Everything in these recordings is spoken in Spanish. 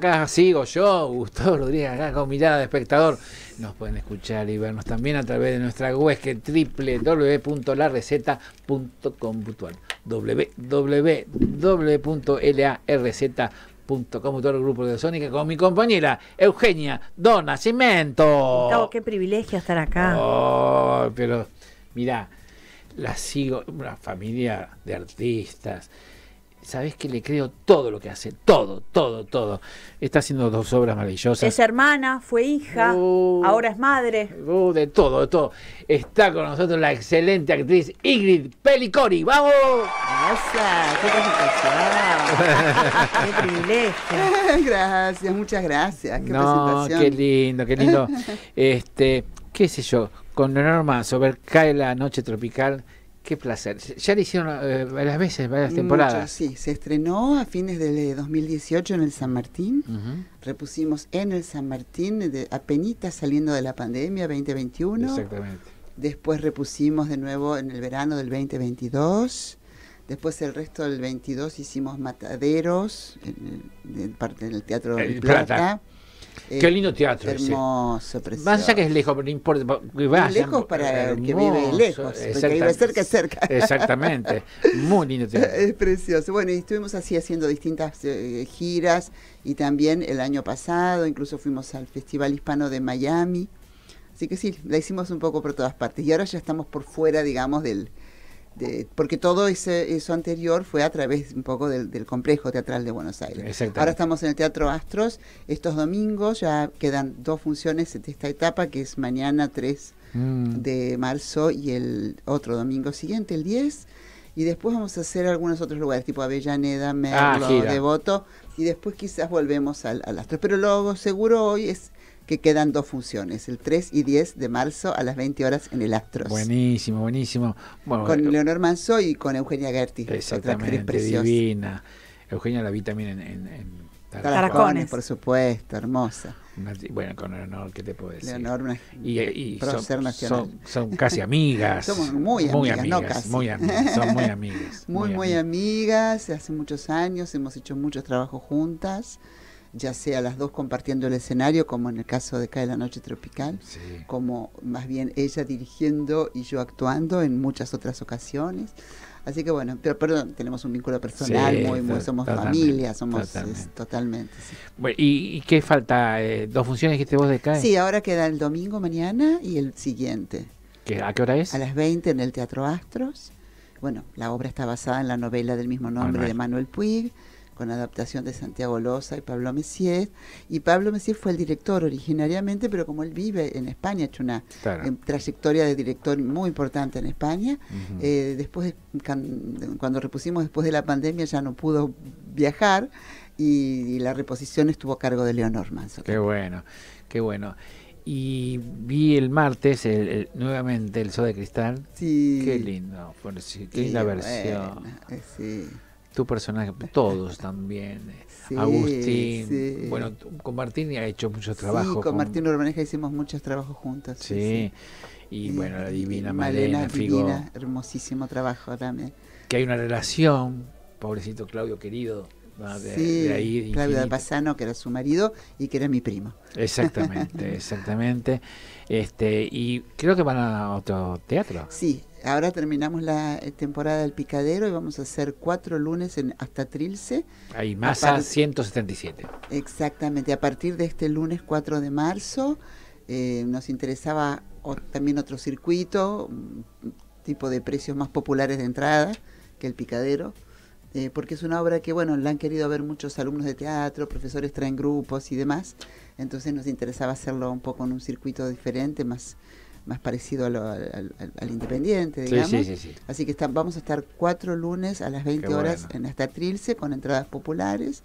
acá sigo yo, Gustavo Rodríguez, acá con mirada de espectador. Nos pueden escuchar y vernos también a través de nuestra web que virtual, el Grupo de Sónica con mi compañera Eugenia Donacimento. qué privilegio estar acá. Oh, pero mira la sigo, una familia de artistas sabes que le creo todo lo que hace, todo, todo, todo. Está haciendo dos obras maravillosas. Es hermana, fue hija, uh. ahora es madre. Uh, de todo, de todo. Está con nosotros la excelente actriz Ingrid Pelicori. ¡Vamos! Gracias, qué presentación. qué privilegio. Gracias, muchas gracias. Qué no, Qué lindo, qué lindo. Este, qué sé yo, con Norma sobre cae la noche tropical Qué placer. Ya lo hicieron eh, varias veces, varias temporadas. sí, se estrenó a fines del 2018 eh, en el San Martín. Repusimos en el San Martín, eh, de, apenas saliendo de la pandemia 2021. Exactamente. Después repusimos de nuevo en el verano del 2022. Después el resto del 22 hicimos Mataderos en el, en el Teatro el Plata eh, Qué lindo teatro. Hermoso, precioso. Más allá que es lejos, pero no importa. lejos eh, para el que vive lejos. que vive cerca, cerca. Exactamente. Muy lindo teatro. Es precioso. Bueno, y estuvimos así haciendo distintas eh, giras y también el año pasado, incluso fuimos al Festival Hispano de Miami. Así que sí, la hicimos un poco por todas partes. Y ahora ya estamos por fuera, digamos, del, porque todo eso anterior fue a través un poco del, complejo teatral de Buenos Aires. Ahora estamos en el Teatro Astros, estos domingos ya quedan dos funciones de esta etapa, que es mañana 3 mm. de marzo y el otro domingo siguiente, el 10. Y después vamos a hacer algunos otros lugares, tipo Avellaneda, ah, Merlo, Devoto. Y después quizás volvemos al, al Astros. Pero luego seguro hoy es que quedan dos funciones, el 3 y 10 de marzo a las 20 horas en el Astros. Buenísimo, buenísimo. con eh, Leonor Manso y con Eugenia Gerti exactamente, actriz preciosa. divina. Eugenia la vi también en, en, Taracones, Taracones, por supuesto, hermosa. bueno, con Leonor, ¿qué te puedo decir? Leonor, y, eh, y son, son, casi amigas. Somos muy amigas, muy amigas Muy son muy amigas. Muy, muy, amigas. Hace muchos años hemos hecho muchos trabajos juntas ya sea las dos compartiendo el escenario, como en el caso de Cae la Noche Tropical, como más bien ella dirigiendo y yo actuando en muchas otras ocasiones. Así que bueno, pero perdón, tenemos un vínculo personal, muy, somos familia, somos totalmente. ¿y, qué falta? Eh, ¿Dos funciones que vos de CAE? Sí, ahora queda el domingo mañana y el siguiente. ¿Qué, ¿A qué hora es? A las 20 en el Teatro Astros. Bueno, la obra está basada en la novela del mismo ah, nombre de Manuel Puig con adaptación de Santiago Loza y Pablo Messier. Y Pablo Messier fue el director originariamente, pero como él vive en España, ha hecho una em, trayectoria de director muy importante en España. Eh, después, cuando repusimos después de la pandemia, ya no pudo viajar y, la reposición estuvo a cargo de Leonor Manso. Qué bueno, qué bueno y vi el martes nuevamente el zoo de Cristal. Sí. Qué lindo, qué, linda versión. Eh, sí tu personaje, todos también. Eh, Agustín, bueno, con Martín ha hecho mucho trabajo. Sí, con, Martín Urbaneja hicimos muchos trabajos juntos. Sí, y bueno, la divina Malena, hermosísimo trabajo también. Que hay una relación, pobrecito Claudio querido. ahí Claudio de Pasano, que era su marido y que era mi primo. Exactamente, exactamente. este Y creo que van a otro teatro. Sí, ahora terminamos la eh, temporada del picadero y vamos a hacer cuatro lunes en, hasta Trilce. Ahí, a 177. Ah, Exactamente, a partir de este lunes 4 de marzo eh, nos interesaba también otro circuito, mm, tipo de precios más populares de entrada que el picadero. Eh, porque es una obra que, bueno, la han querido ver muchos alumnos de teatro, profesores traen grupos y demás, entonces nos interesaba hacerlo un poco en un circuito diferente, más, más parecido al, Independiente, digamos. Así que está, vamos a estar cuatro lunes a las 20 horas en la Trilce con entradas populares.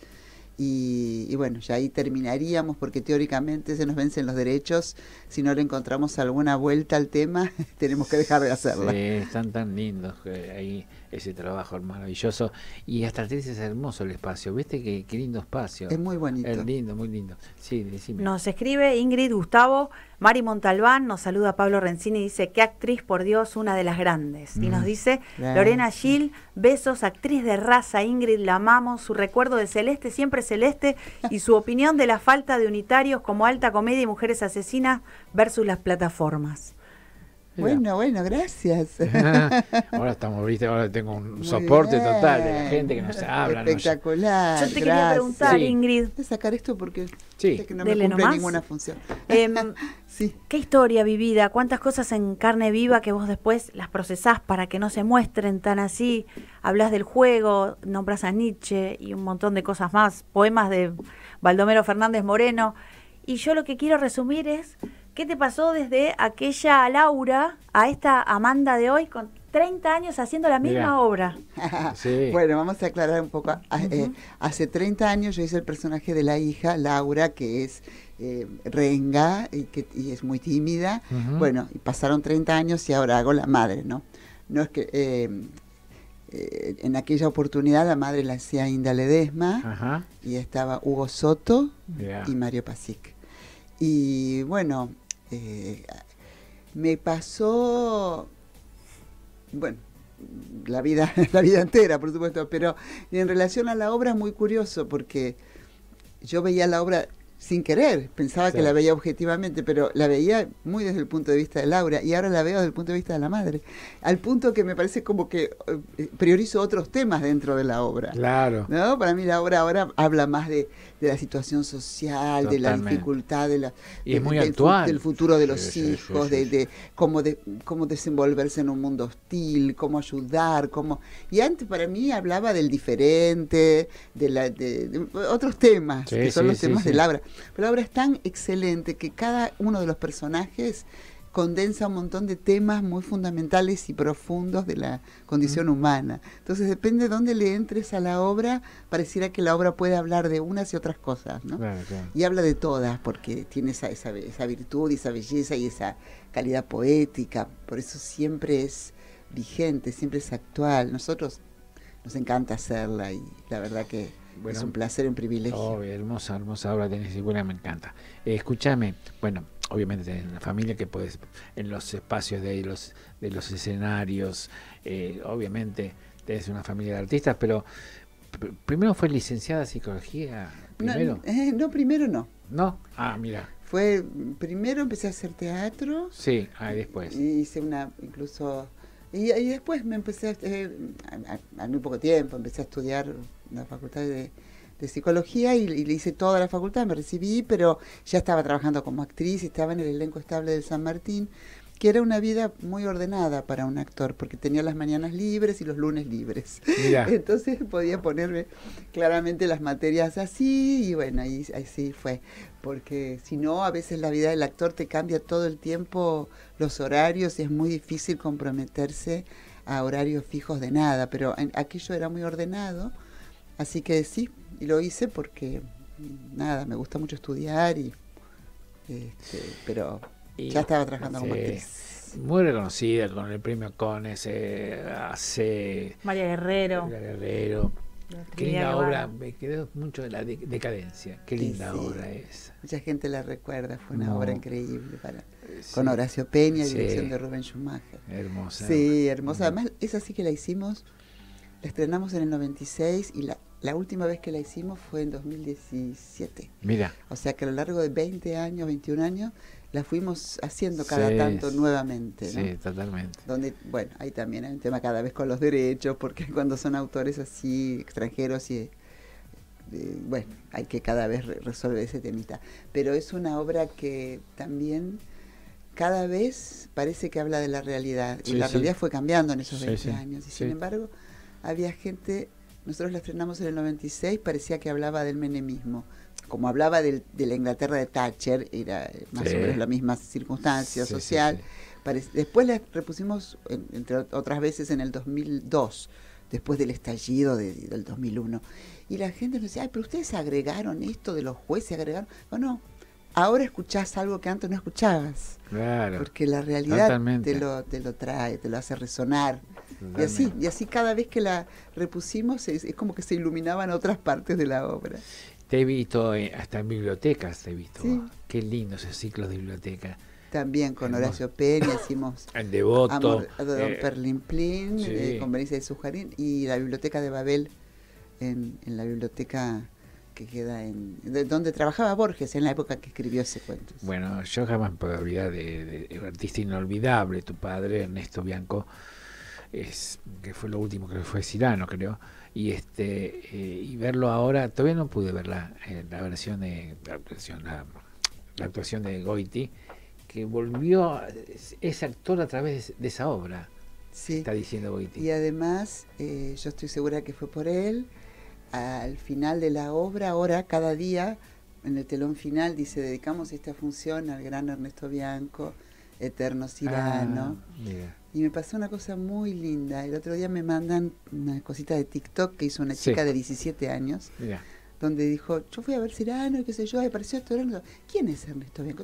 Y, bueno, ya ahí terminaríamos porque teóricamente se nos vencen los derechos. Si no le encontramos alguna vuelta al tema, tenemos que dejar de hacerlo. Sí, están tan lindos que eh, ahí ese trabajo maravilloso. Y actriz es hermoso el espacio, ¿viste? Qué, lindo espacio. Es muy bonito. Es lindo, muy lindo. Sí, Nos escribe Ingrid Gustavo, Mari Montalbán, nos saluda Pablo Rencini, dice, qué actriz, por Dios, una de las grandes. Y nos mm. dice, Lorena Gil, besos, actriz de raza, Ingrid, la amamos, su recuerdo de Celeste, siempre Celeste, y su opinión de la falta de unitarios como alta comedia y mujeres asesinas versus las plataformas. Bueno, bueno, gracias. ahora estamos, viste, ahora tengo un soporte total de la gente que nos habla. Espectacular. Yo te quería preguntar, Ingrid. Voy sacar esto porque no me ninguna función. Em, sí. ¿Qué historia vivida? ¿Cuántas cosas en carne viva que vos después las procesás para que no se muestren tan así? Hablas del juego, nombras a Nietzsche y un montón de cosas más, poemas de Baldomero Fernández Moreno. Y yo lo que quiero resumir es ¿Qué te pasó desde aquella Laura a esta Amanda de hoy con 30 años haciendo la misma obra? Bueno, vamos a aclarar un poco. Ah, eh, hace 30 años yo hice el personaje de la hija, Laura, que es eh, renga y, que, es muy tímida. Bueno, y pasaron 30 años y ahora hago la madre, ¿no? No es que... Eh, en aquella oportunidad la madre la hacía Inda Ledesma y estaba Hugo Soto y Mario Pasic. Y bueno, eh, me pasó, bueno, la vida, la vida entera, por supuesto, pero en relación a la obra es muy curioso porque yo veía la obra sin querer, pensaba que la veía objetivamente, pero la veía muy desde el punto de vista de Laura y ahora la veo desde el punto de vista de la madre, al punto que me parece como que eh, eh, priorizo otros temas dentro de la obra. Claro. ¿no? Para mí la obra ahora habla más de, la situación social, de la dificultad, de la, del, del futuro de los hijos, de, cómo de cómo desenvolverse en un mundo hostil, cómo ayudar, cómo... Y antes para mí hablaba del diferente, de, la, de, otros temas, que son los temas de Laura pero la obra es tan excelente que cada uno de los personajes condensa un montón de temas muy fundamentales y profundos de la condición humana. Entonces depende de dónde le entres a la obra, pareciera que la obra puede hablar de unas y otras cosas, ¿no? Y habla de todas, porque tiene esa virtud y esa belleza y esa calidad poética, por eso siempre es vigente, siempre es actual. Nosotros nos encanta hacerla y la verdad que es un placer, un privilegio. Oh, hermosa, hermosa obra tenés, buena, me encanta. escúchame, bueno, obviamente en la familia que puedes, en los espacios de los, de los escenarios, eh, obviamente tenés una familia de artistas, pero primero fue licenciada en psicología. ¿Primero? Eh, no, primero no. No, ah, mira. Fue, primero empecé a hacer teatro. Sí, ah, después. Hice una, incluso y, después me empecé, eh, a, muy poco tiempo, empecé a estudiar la facultad de, psicología y, le hice toda la facultad, me recibí, pero ya estaba trabajando como actriz, estaba en el elenco estable del San Martín que era una vida muy ordenada para un actor, porque tenía las mañanas libres y los lunes libres. Entonces podía ponerme claramente las materias así y bueno, ahí así fue. Porque si no, a veces la vida del actor te cambia todo el tiempo los horarios y es muy difícil comprometerse a horarios fijos de nada, pero aquello era muy ordenado, así que sí, y lo hice porque nada, me gusta mucho estudiar y este, pero ya estaba trabajando con Muy reconocida con el premio Cones, hace. Eh, María Guerrero. María Guerrero. Qué linda obra, me quedó mucho de la decadencia. Qué linda obra es. Mucha gente la recuerda, fue una obra increíble para con Horacio Peña dirección de Rubén Schumacher. Hermosa. Sí, hermosa. Además, es así que la hicimos, la estrenamos en el 96 y la, la última vez que la hicimos fue en 2017. Mira. O sea que a lo largo de 20 años, 21 años, la fuimos haciendo cada tanto nuevamente. ¿no? Sí, totalmente. Donde, bueno, ahí también hay un tema cada vez con los derechos, porque cuando son autores así, extranjeros, y eh, bueno, hay que cada vez resolver ese temita. Pero es una obra que también cada vez parece que habla de la realidad, y la realidad fue cambiando en esos 20 años, y sin embargo había gente, nosotros la estrenamos en el 96, parecía que hablaba del menemismo como hablaba del, de la Inglaterra de Thatcher, era eh, más o menos la misma circunstancia social. Después la repusimos, entre otras veces, en el 2002 después del estallido del 2001. Y la gente nos decía, ay, pero ustedes agregaron esto de los jueces, agregaron. no? ahora escuchás algo que antes no escuchabas. Claro. Porque la realidad te lo, te lo trae, te lo hace resonar. Y así, y así cada vez que la repusimos es, es, como que se iluminaban otras partes de la obra. Te he visto eh, hasta en bibliotecas, te he visto. Qué lindo ese ciclo de biblioteca. También con Horacio Peña hicimos El Devoto, Amor, eh, de Don eh, Perlin Plin, de Sujarín y la Biblioteca de Babel, en, la biblioteca que queda en donde trabajaba Borges en la época que escribió ese cuento. Bueno, yo jamás puedo olvidar de, de, artista inolvidable, tu padre Ernesto Bianco, es, que fue lo último que fue Cirano, creo y este eh, y verlo ahora todavía no pude ver la, eh, la versión de la, la, actuación de Goiti que volvió ese actor a través de esa obra está diciendo Goiti y además eh, yo estoy segura que fue por él al final de la obra ahora cada día en el telón final dice dedicamos esta función al gran Ernesto Bianco eterno cirano ah, y me pasó una cosa muy linda. El otro día me mandan una cosita de TikTok que hizo una chica de 17 años donde dijo, yo fui a ver Cirano y qué sé yo, y apareció Ernesto ¿Quién es Ernesto Bianco?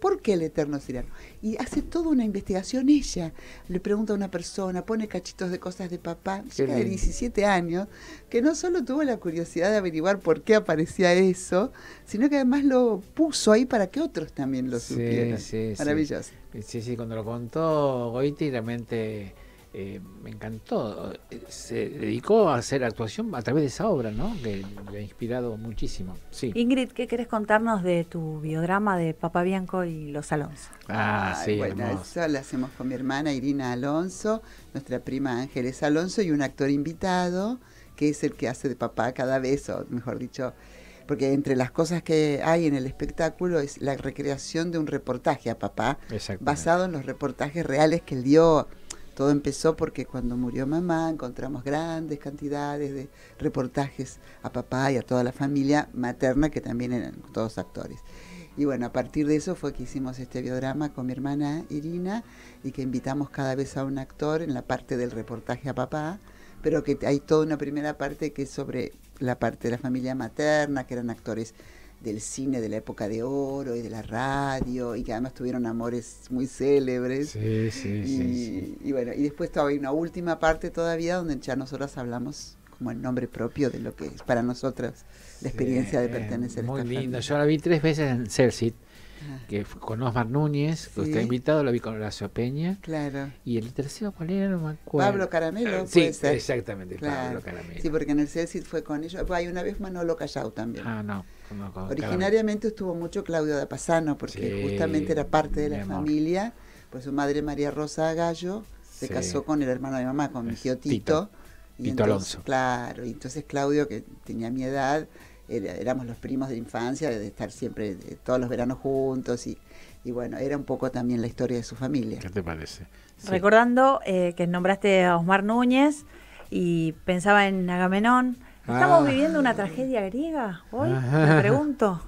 ¿Por qué el eterno Cirano? Y hace toda una investigación ella, le pregunta a una persona, pone cachitos de cosas de papá, chica de 17 años, que no solo tuvo la curiosidad de averiguar por qué aparecía eso, sino que además lo puso ahí para que otros también lo supieran. Sí, Maravilloso. Sí. sí, sí, cuando lo contó Goiti realmente eh, me encantó. Se dedicó a hacer actuación a través de esa obra, ¿no? Que le ha inspirado muchísimo. Sí. Ingrid, ¿qué querés contarnos de tu biodrama de Papá Bianco y los Alonso? Ah, Bueno, eso lo hacemos con mi hermana Irina Alonso, nuestra prima Ángeles Alonso y un actor invitado que es el que hace de papá cada vez, o mejor dicho, porque entre las cosas que hay en el espectáculo es la recreación de un reportaje a papá, basado en los reportajes reales que él dio todo empezó porque cuando murió mamá encontramos grandes cantidades de reportajes a papá y a toda la familia materna que también eran todos actores. Y bueno, a partir de eso fue que hicimos este biodrama con mi hermana Irina y que invitamos cada vez a un actor en la parte del reportaje a papá, pero que hay toda una primera parte que es sobre la parte de la familia materna, que eran actores del cine de la época de oro y de la radio y que además tuvieron amores muy célebres. Sí, sí, y, sí, y bueno, y después todavía hay una última parte todavía donde ya nosotras hablamos como el nombre propio de lo que es para nosotras la experiencia de pertenecer Muy lindo, yo la vi tres veces en Celsit ah. que fue con Osmar Núñez, que usted ha invitado, la vi con Horacio Peña. Claro. Y el tercero, ¿cuál era? Pablo Caramelo. Sí, exactamente, claro. Sí, porque en el Celsit fue con ellos. Hay una vez Manolo Callao también. Ah, no. Originariamente estuvo mucho Claudio de Pasano, porque justamente era parte de la familia, pues su madre María Rosa Gallo se casó con el hermano de mamá, con mi tío Tito. Tito. Y Alonso. Claro, y entonces Claudio, que tenía mi edad, éramos los primos de infancia, de estar siempre todos los veranos juntos y, bueno, era un poco también la historia de su familia. ¿Qué te parece? Recordando eh, que nombraste a Osmar Núñez y pensaba en Agamenón, ¿Estamos ah. viviendo una tragedia griega hoy? Ah. Me pregunto.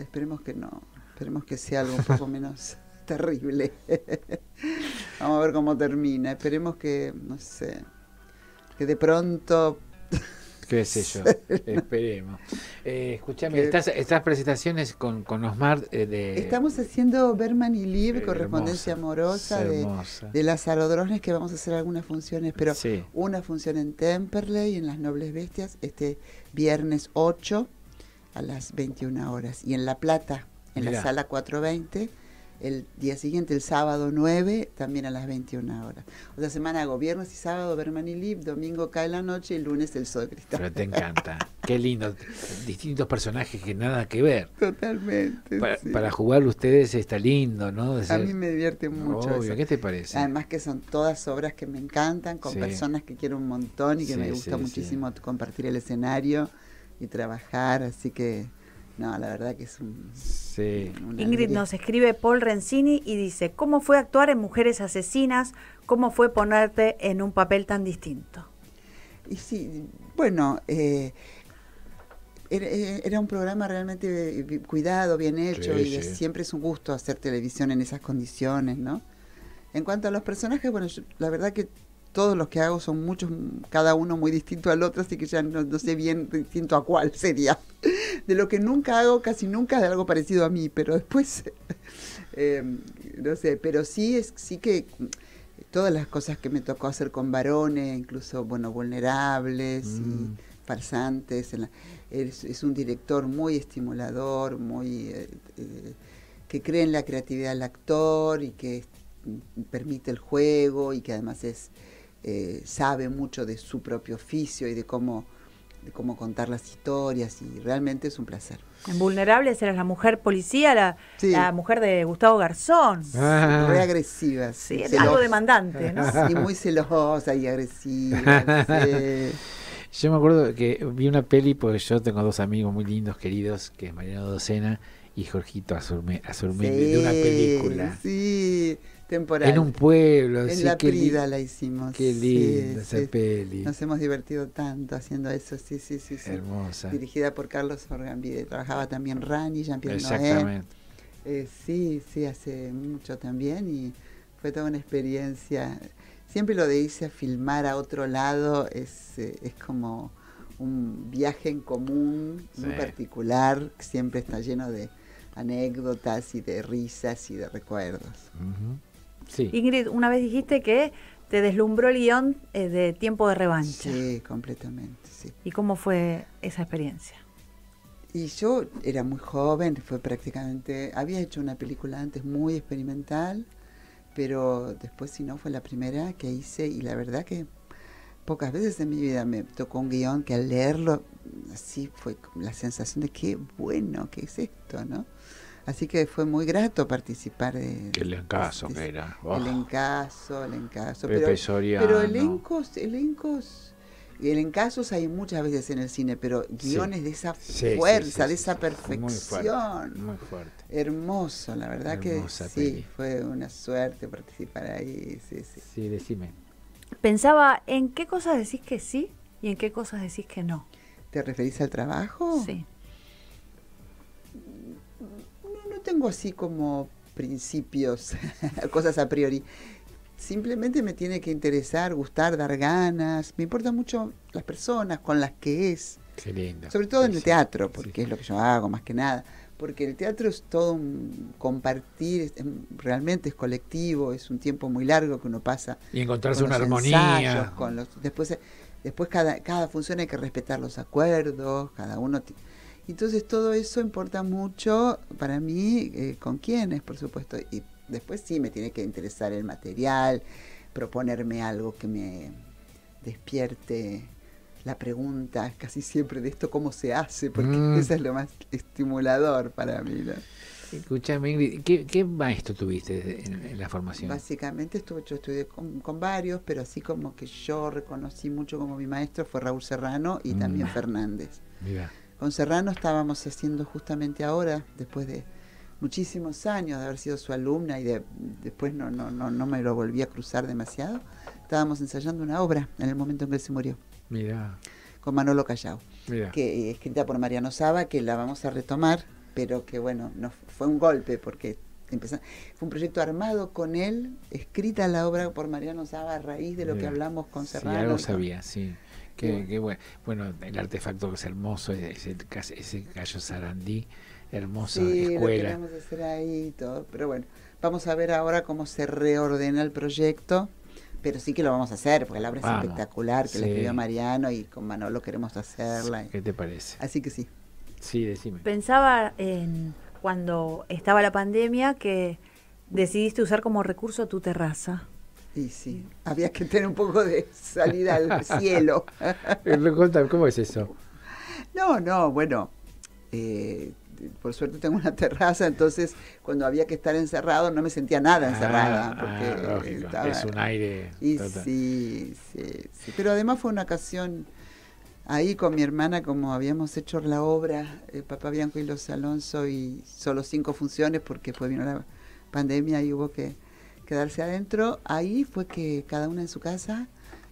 esperemos que no. Esperemos que sea algo un poco menos terrible. Vamos a ver cómo termina. Esperemos que, no sé, que de pronto qué es yo, esperemos. Eh, escuchame, estas, presentaciones con, con Osmar eh, de... Estamos haciendo Berman y libre correspondencia amorosa de, de las que vamos a hacer algunas funciones, pero una función en Temperley, en Las Nobles Bestias, este viernes 8 a las 21 horas, y en La Plata, en la sala 420 el día siguiente, el sábado 9, también a las 21 horas. O sea, semana gobiernos y sábado Berman y Lib, domingo cae la noche y lunes el sol cristal. Pero te encanta. Qué lindo. Distintos personajes que nada que ver. Totalmente. Para, jugar ustedes está lindo, ¿no? A mí me divierte mucho. Obvio, ¿qué te parece? Además que son todas obras que me encantan, con personas que quiero un montón y que me gusta muchísimo compartir el escenario y trabajar, así que... No, la verdad que es un... Sí. Ingrid nos escribe Paul Rencini y dice, ¿cómo fue actuar en Mujeres Asesinas? ¿Cómo fue ponerte en un papel tan distinto? Y sí, bueno, eh, era, un programa realmente cuidado, bien hecho, y siempre es un gusto hacer televisión en esas condiciones, ¿no? En cuanto a los personajes, bueno, la verdad que todos los que hago son muchos, cada uno muy distinto al otro, así que ya no, no sé bien distinto a cuál sería de lo que nunca hago, casi nunca, de algo parecido a mí, pero después, eh, no sé, pero sí, es, sí que mm, todas las cosas que me tocó hacer con varones, incluso, bueno, vulnerables y mm. farsantes, es, un director muy estimulador, muy... Eh, eh, que cree en la creatividad del actor y que mm, permite el juego y que además es sabe mucho de su propio oficio y de cómo de cómo contar las historias y realmente es un placer. En Vulnerables eras la mujer policía, la, mujer de Gustavo Garzón. Muy agresiva. Sí, algo demandante, ¿no? Sí, muy celosa y agresiva. Yo me acuerdo que vi una peli, porque yo tengo dos amigos muy lindos, queridos, que es Mariano Docena y Jorgito Azurme, de una película. Sí, temporal. En un pueblo. En la Prida la hicimos. Qué linda esa peli. Nos hemos divertido tanto haciendo eso, sí, sí, sí. Hermosa. Dirigida por Carlos Orgambide. Trabajaba también Rani, Jean-Pierre Exactamente. Eh, sí, sí, hace mucho también y fue toda una experiencia. Siempre lo de irse a filmar a otro lado es, eh, es como un viaje en común, muy particular, siempre está lleno de anécdotas y de risas y de recuerdos. Ajá Ingrid, una vez dijiste que te deslumbró el guión eh, de Tiempo de Revancha. Sí, completamente, ¿Y cómo fue esa experiencia? Y yo era muy joven, fue prácticamente, había hecho una película antes muy experimental, pero después si no fue la primera que hice y la verdad que pocas veces en mi vida me tocó un guión que al leerlo así fue la sensación de qué bueno qué es esto, ¿no? Así que fue muy grato participar de... el oh. encaso mira. El encaso, el encaso. pero, elencos, elencos... el encasos hay muchas veces en el cine, pero guiones de esa fuerza, de esa perfección. Muy fuerte, muy fuerte. Hermoso, la verdad que sí, fue una suerte participar ahí. Sí, decime. Pensaba, ¿en qué cosas decís que sí y en qué cosas decís que no? ¿Te referís al trabajo? Sí. tengo así como principios, cosas a priori. Simplemente me tiene que interesar, gustar, dar ganas. Me importan mucho las personas con las que es. Sobre todo en el teatro, porque es lo que yo hago más que nada. Porque el teatro es todo un compartir, realmente es colectivo, es un tiempo muy largo que uno pasa. Y encontrarse una armonía. con los, después después cada, cada función hay que respetar los acuerdos, cada uno entonces todo eso importa mucho para mí, eh, con quiénes, por supuesto. Y después sí me tiene que interesar el material, proponerme algo que me despierte la pregunta casi siempre de esto cómo se hace, porque mm. eso es lo más estimulador para mí. Escúchame, Ingrid, ¿qué, maestro tuviste en, la formación? Básicamente estuve, yo estudié con, varios, pero así como que yo reconocí mucho como mi maestro fue Raúl Serrano y también mm. Fernández. Con Serrano estábamos haciendo justamente ahora, después de muchísimos años de haber sido su alumna y de, después no, no, no, no me lo volví a cruzar demasiado, estábamos ensayando una obra en el momento en que él se murió. Mira. Con Manolo Callao. Mira. Que eh, escrita por Mariano Saba, que la vamos a retomar, pero que bueno, no, fue un golpe porque empezó, fue un proyecto armado con él, escrita la obra por Mariano Saba a raíz de lo que hablamos con Serrano. Sí, lo sabía, sí. Qué, bueno. bueno. el artefacto que es hermoso, es ese gallo sarandí, hermoso, sí, escuela. queríamos hacer ahí todo. Pero bueno, vamos a ver ahora cómo se reordena el proyecto. Pero sí que lo vamos a hacer, porque la obra es espectacular, que la escribió Mariano y con Manolo queremos hacerla. ¿Qué te parece? Así que sí. Sí, decime. Pensaba en cuando estaba la pandemia que decidiste usar como recurso tu terraza. Y sí, había que tener un poco de salida al cielo. Eh, ¿cómo es eso? No, no, bueno, eh, por suerte tengo una terraza, entonces cuando había que estar encerrado no me sentía nada encerrada. Ah, porque ah, es un aire. sí, sí, sí, pero además fue una ocasión ahí con mi hermana, como habíamos hecho la obra, eh, Papá Bianco y los Alonso, y solo cinco funciones porque fue vino la pandemia y hubo que quedarse adentro. Ahí fue que cada una en su casa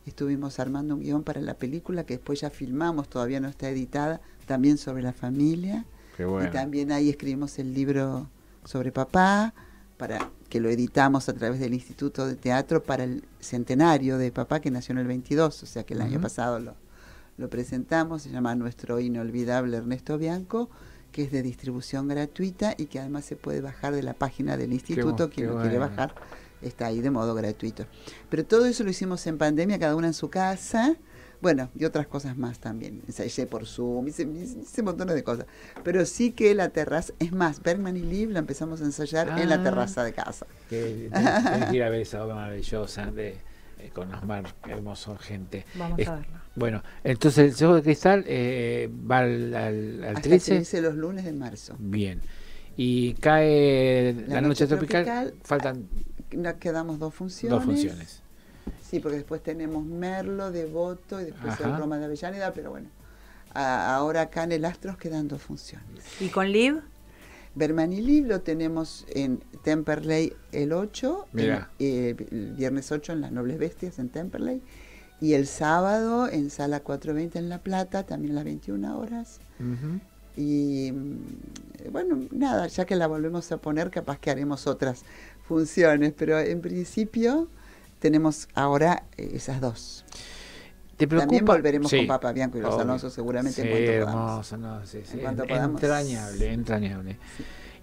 estuvimos armando un guión para la película que después ya filmamos, todavía no está editada, también sobre la familia. Y también ahí escribimos el libro sobre papá, para que lo editamos a través del Instituto de Teatro para el centenario de papá que nació en el 22, o sea que el año pasado lo, lo presentamos, se llama Nuestro Inolvidable Ernesto Bianco que es de distribución gratuita y que además se puede bajar de la página del instituto, quien lo quiere bajar está ahí de modo gratuito. Pero todo eso lo hicimos en pandemia, cada una en su casa, bueno, y otras cosas más también, ensayé por Zoom, hice, un montón de cosas. Pero sí que la terraza, es más, Bergman y Liv la empezamos a ensayar en la ah. terraza de casa. Que, que, ir a esa obra maravillosa de eh, con Osmar, hermoso gente. Vamos a verlo Bueno, entonces el Sejo de Cristal eh, va al, al, 13. los lunes de marzo. Bien. Y cae la, noche, tropical, Faltan. Ah, Nos quedamos dos funciones. Dos funciones. Sí, porque después tenemos Merlo, Devoto y después el Roma de Avellaneda, pero bueno. ahora acá en el Astros quedan dos funciones. ¿Y con Liv? Berman y lo tenemos en Temperley el 8, eh, el viernes 8 en Las Nobles Bestias en Temperley. Y el sábado en Sala 420 en La Plata, también a las 21 horas. Y mm, bueno, nada, ya que la volvemos a poner, capaz que haremos otras funciones, pero en principio tenemos ahora eh, esas dos. También volveremos con Papa Bianco y los Alonso seguramente sí, en cuanto podamos. Entrañable,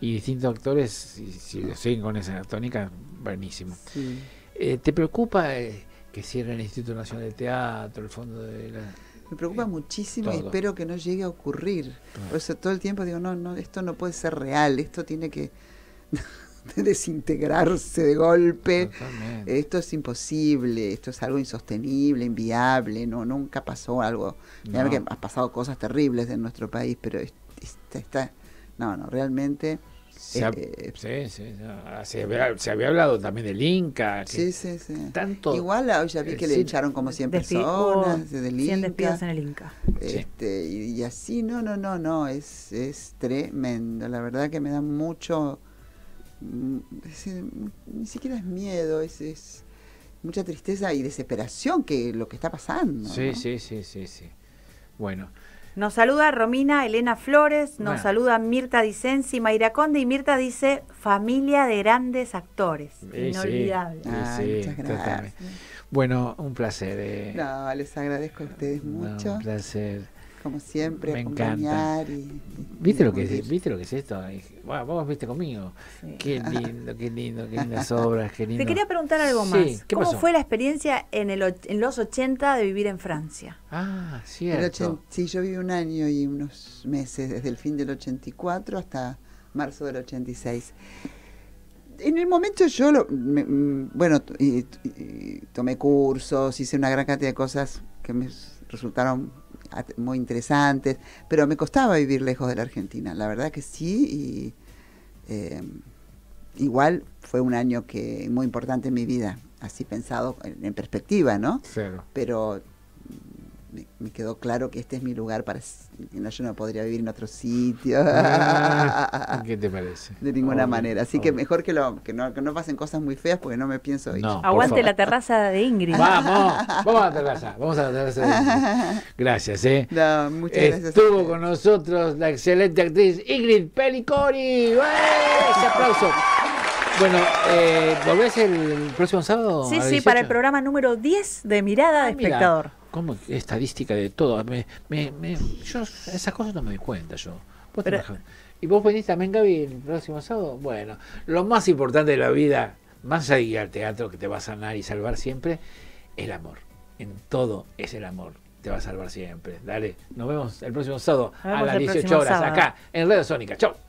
Y distintos actores, si, siguen con esa tónica, buenísimo. Eh, ¿Te preocupa eh, que cierre el Instituto Nacional de Teatro, el Fondo de la... Me preocupa eh, muchísimo y espero que no llegue a ocurrir. Por eso todo el tiempo digo, no, no, esto no puede ser real, esto tiene que de desintegrarse de golpe. Esto es imposible, esto es algo insostenible, inviable, no, nunca pasó algo. que ha pasado cosas terribles en nuestro país, pero está, no, no, realmente. Se, había, hablado también del Inca. tanto, Igual ah, ya vi que le echaron como 100 personas 100 en el Inca. Este, y, y, así, no, no, no, no, es, es tremendo. La verdad que me da mucho Mm, eh, ni siquiera es miedo, es, mucha tristeza y desesperación que lo que está pasando. Sí, sí, sí, sí, sí. Bueno. Nos saluda Romina Elena Flores, nos saluda Mirta Dicensi, Mayra Conde y Mirta dice familia de grandes actores. inolvidable. Bueno, un placer. Eh. No, les agradezco a ustedes mucho. un placer como siempre, me Encanta. ¿Viste, lo que es, ¿Viste lo que es esto? Bueno, vos viste conmigo. Qué lindo, qué lindo, qué lindas obras, qué lindo. Te quería preguntar algo más. ¿Cómo fue la experiencia en, los 80 de vivir en Francia? Ah, cierto. sí, yo viví un año y unos meses, desde el fin del 84 hasta marzo del 86 en el momento yo, lo, mm, bueno, tomé cursos, hice una gran cantidad de cosas que me resultaron muy interesantes, pero me costaba vivir lejos de la Argentina, la verdad que sí, y em, igual fue un año que muy importante en mi vida, así pensado en, perspectiva, ¿no? Pero me, quedó claro que este es mi lugar para yo no podría vivir en otro sitio eh, qué te parece de ninguna manera así que mejor que, no, pasen cosas muy feas porque no me pienso ir aguante la terraza de Ingrid vamos vamos a la terraza vamos a la terraza gracias eh muchas gracias estuvo con nosotros la excelente actriz Ingrid Pelicori ese aplauso bueno, eh, ¿volvés el próximo sábado? Sí, sí, para el programa número 10 de Mirada de ah, Espectador. ¿Cómo estadística de todo? Ah, me, me, yo esas cosas no me doy cuenta yo. ¿Y vos venís también, Gaby, el próximo sábado? Bueno, lo más importante de la vida, más allá de al teatro que te va a sanar y salvar siempre, el amor. En todo es el amor. Te va a salvar siempre. Dale, nos vemos el próximo sábado a las 18 horas acá en Red Sónica. Chau.